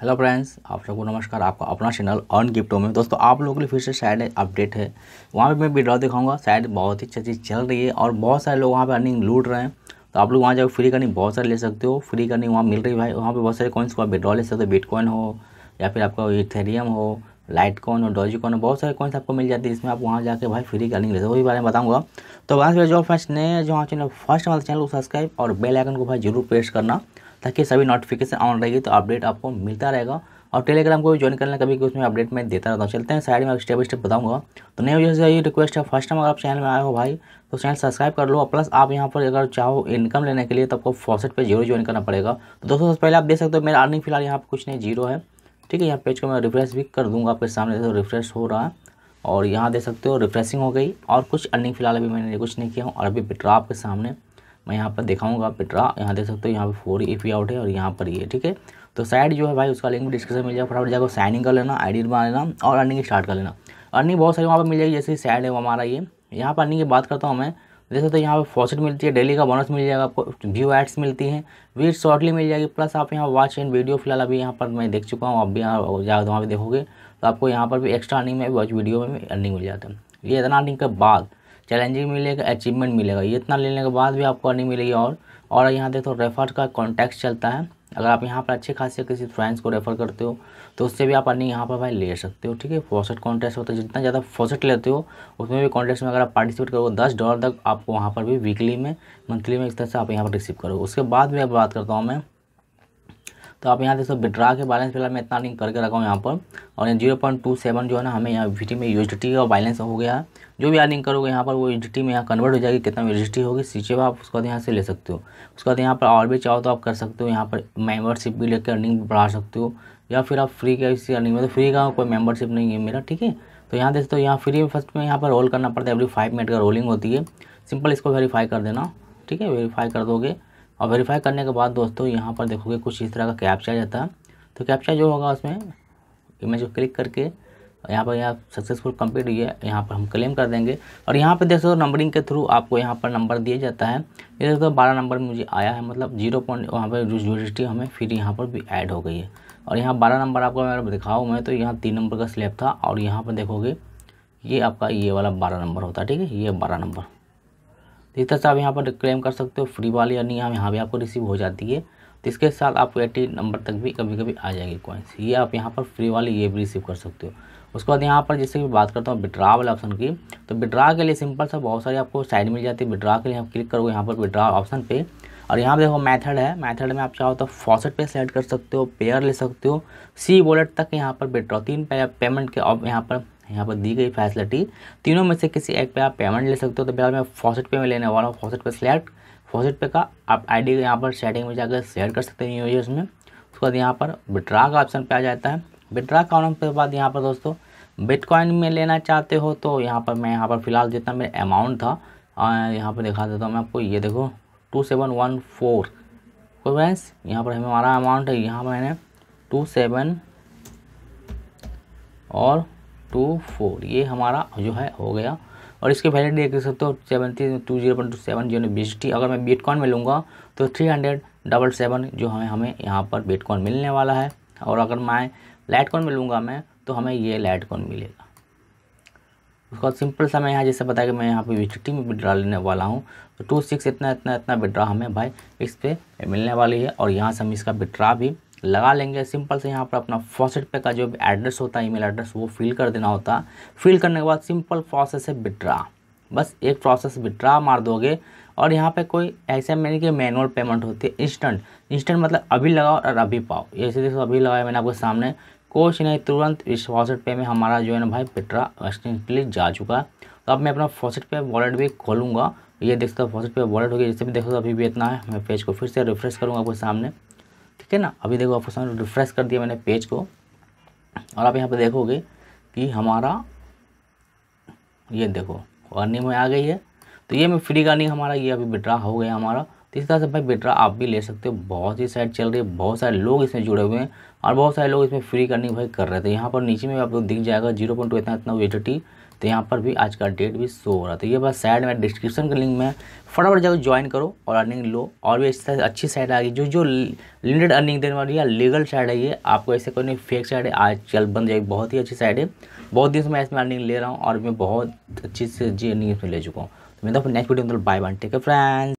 hello friends आप सबको नमस्कार आपका अपना चैनल अर्न गिफ्टों में दोस्तों आप लोगों के लिए फिर से शायद अपडेट है वहाँ पे मैं विड्रॉ दिखाऊंगा शायद बहुत ही अच्छी चीज़ चल रही है और बहुत सारे लोग वहाँ पे अर्निंग लूट रहे हैं तो आप लोग वहाँ जाकर फ्री करनी बहुत सारे ले सकते हो फ्री करनी वहाँ मिल रही भाई वहाँ पर बहुत सारे कॉइन्स को आप विड्रॉ ले सकते हो बिटकॉइन हो या फिर आपका इथेरियम हो लाइट कॉन हो डॉजी कॉन बहुत सारे कॉइन्स आपको मिल जाती है जिसमें आप वहाँ जाकर भाई फ्री का ले सकते वही बारे में बताऊँगा तो वहाँ से जो फर्स्ट नए जो चैनल फर्स्ट हमारे चैनल को सब्सक्राइब और बेल आइकन को भाई जरूर प्रेस करना ताकि सभी नोटिफिकेशन ऑन रहेगी तो अपडेट आपको मिलता रहेगा और टेलीग्राम को भी ज्वाइन करना कभी उसमें अपडेट मैं देता रहता हूँ चलते हैं साइड में स्टेप बाई स्टेप बताऊँगा तो नए वजह से ये रिक्वेस्ट है फर्स्ट टाइम अगर आप चैनल में आए हो भाई तो चैनल सब्सक्राइब कर लो प्लस आप यहाँ पर अगर चाहो इनकम लेने के लिए तो आपको फॉर्सेट पर जीरो ज्वाइन करना पड़ेगा तो दोस्तों सबसे पहले आप देख सकते हो मेरा अर्निंग फिलहाल यहाँ पर कुछ नहीं जीरो है ठीक है यहाँ पेज को मैं रिफ्रेश भी कर दूँगा आपके सामने तो रिफ्रेश हो रहा है और यहाँ देख सकते हो रिफ्रेशिंग हो गई और कुछ अर्निंग फिलहाल अभी मैंने कुछ नहीं किया हूँ और अभी विड्रा आपके सामने मैं यहाँ पर दिखाऊंगा पिटरा यहाँ देख सकते हो यहाँ पे फोर ए पी आउट है और यहाँ पर ये ठीक है तो साइड जो है भाई उसका लिंक डिस्क्रिप्शन मिल जाएगा फटाफट जाकर साइनिंग कर लेना आई बना लेना और अर्निंग स्टार्ट कर लेना अर्निंग बहुत सारी वहाँ पर मिल जाएगी जैसे साइड है हमारा ये यहाँ पर अर्निंग की बात करता हूँ मैं देख सकते हो यहाँ पर फॉसिट मिलती है डेली का बोनस मिल जाएगा आपको व्यू एड्स मिलती हैं व्यू शॉर्टली मिल जाएगी प्लस आप यहाँ वॉच एंड वीडियो फिलहाल अभी यहाँ पर मैं देख चुका हूँ आप भी यहाँ जाकर वहाँ पर देखोगे तो आपको यहाँ पर भी एक्स्ट्रा अर्निंग में वॉच वीडियो में अर्निंग मिल जाता है ये इतना अर्निंग के बाद चैलेंजिंग मिलेगा अचीवमेंट मिलेगा ये इतना लेने के बाद भी आपको अर्निंग मिलेगी और और यहाँ देखो तो रेफर का कॉन्टैक्ट चलता है अगर आप यहाँ पर अच्छे खासे किसी फ्रेंड्स को रेफर करते हो तो उससे भी आप अर्निंग यहाँ पर भाई ले सकते हो ठीक है फॉसेट कॉन्टेस्ट होता है जितना ज़्यादा फॉसेट लेते हो उसमें भी कॉन्टेस्ट में अगर आप पार्टिसिपेट करोगे दस डॉलर तक आपको वहाँ पर भी वीकली में मंथली में इस तरह से आप यहाँ पर रिसीव करोगे उसके बाद भी अब बात करता हूँ मैं तो आप यहाँ देख सकते विड्रा के बैलेंस फिलहाल मैं इतना लिंक करके रखा हूँ यहाँ पर और जीरो पॉइंट टू सेवन जो है ना हमें यहाँ वी में यू का बैलेंस हो गया जो भी अर्निंग करोगे यहाँ पर वो यू में यहाँ कन्वर्ट हो जाएगी कितना यू होगी सीचे आप उसके बाद यहाँ से ले सकते हो उसके बाद यहाँ पर और भी चाहो तो आप कर सकते हो यहाँ पर मेम्बरशिप भी लेकर अर्निंग बढ़ा सकते हो या फिर आप फ्री का इसी अर्निंग में तो फ्री का कोई मेम्बरशिप नहीं है मेरा ठीक है तो यहाँ देखते हो यहाँ फ्री में फर्स्ट में यहाँ पर रोल करना पड़ता है एवरी फाइव मिनट का रोलिंग होती है सिंपल इसको वेरीफाई कर देना ठीक है वेरीफाई कर दोगे और वेरीफाई करने के बाद दोस्तों यहाँ पर देखोगे कुछ इस तरह का कैप्चा आ जाता है तो कैप्चा जो होगा उसमें इमेज को क्लिक करके यहाँ पर यहाँ सक्सेसफुल कंप्लीट हुई है यहाँ पर हम क्लेम कर देंगे और यहाँ पर देख नंबरिंग के थ्रू आपको यहाँ पर नंबर दिया जाता है ये देख बारह नंबर मुझे आया है मतलब जीरो पॉइंट वहाँ पर यूनिवर्सिटी हमें फिर यहाँ पर भी ऐड हो गई है और यहाँ बारह नंबर आपको मैं दिखाऊँ मैं तो यहाँ तीन नंबर का स्लेब था और यहाँ पर देखोगे ये आपका ये वाला बारह नंबर होता है ठीक है ये बारह नंबर तरह से आप यहाँ पर क्लेम कर सकते हो फ्री वाली अर्निंग यहाँ यहाँ भी आपको रिसीव हो जाती है तो इसके साथ आपको एटी नंबर तक भी कभी कभी आ जाएगी कॉइन्स ये आप यहाँ पर फ्री वाली ये भी रिसीव कर सकते हो उसके बाद यहाँ पर जैसे कि बात करता हूँ विड्रा वाले ऑप्शन की तो विड्रा के लिए सिंपल सा बहुत सारी आपको साइड मिल जाती है विड्रा के लिए आप क्लिक करोगे यहाँ पर विड्रा ऑप्शन पे और यहाँ देखो मेथड है मेथड में आप चाहो तो फॉसेट पे सेलेक्ट कर सकते हो पेयर ले सकते हो सी वॉलेट तक यहाँ पर विड्रॉ तीन पे, पेमेंट के यहाँ पर यहाँ पर दी गई फैसिलिटी तीनों में से किसी एक पे आप पेमेंट ले सकते हो तो बिहार में फॉसेट पे में लेने वाला हूँ फॉसेट पे सेलेक्ट फॉसेट पे का आप आईडी यहाँ पर सेटिंग में जाकर सेलेक्ट कर सकते हैं यूजर्स में उसके बाद यहाँ पर विड्रा का ऑप्शन पे आ जाता है विड्रा का ऑप्शन के बाद यहाँ पर दोस्तों बिटकॉइन में लेना चाहते हो तो यहाँ पर मैं यहाँ पर फिलहाल जितना मेरा अमाउंट था यहाँ पर दिखा देता हूँ मैं आपको ये देखो two seven one four friends यहाँ पर हमारा अमाउंट है यहाँ पर मैंने टू सेवन और टू फोर ये हमारा जो है हो गया और इसके वैल्यू देख सकते हो seventy two zero point two seven जो बी टी अगर मैं बिटकॉइन में लूँगा तो थ्री हंड्रेड डबल सेवन जो है हमें यहाँ पर बिटकॉइन मिलने वाला है और अगर मैं लाइटकॉइन में लूँगा मैं तो हमें ये लाइटकॉइन मिलेगा उसका सिंपल सा मैं यहाँ जैसे बताया कि मैं यहाँ पर वी में विड्रा लेने वाला हूँ तो टू सिक्स इतना इतना इतना विड्रा हमें भाई इस पर मिलने वाली है और यहाँ से हम इसका विड्रा भी लगा लेंगे सिंपल से यहाँ पर अपना फॉसेट पे का जो एड्रेस होता है ईमेल एड्रेस वो फिल कर देना होता फिल करने के बाद सिंपल प्रोसेस है विड्रा बस एक प्रोसेस विड्रा मार दोगे और यहाँ पे कोई ऐसे नहीं कि मैनुअल पेमेंट होती है इंस्टेंट इंस्टेंट मतलब अभी लगाओ और अभी पाओ ऐसे देखो अभी लगाया मैंने आपके सामने कुछ नहीं तुरंत इस फॉसेट पे में हमारा जो है ना भाई विड्रा इंस्टेंटली जा चुका है तो अब मैं अपना फॉसेट पे वॉलेट भी खोलूँगा ये देख सकते फॉसेट पे वॉलेट हो गया जैसे भी देख तो अभी भी इतना है मैं पेज को फिर से रिफ्रेश करूँगा आपके सामने ठीक है ना अभी देखो आपको सामने रिफ्रेश कर दिया मैंने पेज को और आप यहाँ पर देखोगे कि हमारा ये देखो अर्निंग में आ गई है तो ये में फ्री अर्निंग हमारा ये अभी विड्रा हो गया हमारा तो इस तरह से भाई विड्रा आप भी ले सकते हो बहुत ही साइड चल रही है बहुत सारे लोग इसमें जुड़े हुए हैं और बहुत सारे लोग इसमें फ्री अर्निंग भाई कर रहे थे यहाँ पर नीचे में आपको दिख जाएगा जीरो पॉइंट टू इतना इतना वेटी तो यहाँ पर भी आज का डेट भी शो हो रहा तो ये बस साइड में डिस्क्रिप्शन के लिंक में फटाफट जाकर ज्वाइन करो और अर्निंग लो और भी इस अच्छी साइड आ गई जो जो लिमिटेड अर्निंग देने वाली है लीगल साइड है ये आपको ऐसे कोई नहीं फेक साइड है आज चल बन जाएगी बहुत ही अच्छी साइड है बहुत दिन से मैं इसमें अर्निंग ले रहा हूँ और मैं बहुत अच्छी से जी अर्निंग इसमें ले चुका हूँ तो मैं तो नेक्स्ट वीडियो मतलब बाय बन टेक फ्रेंड्स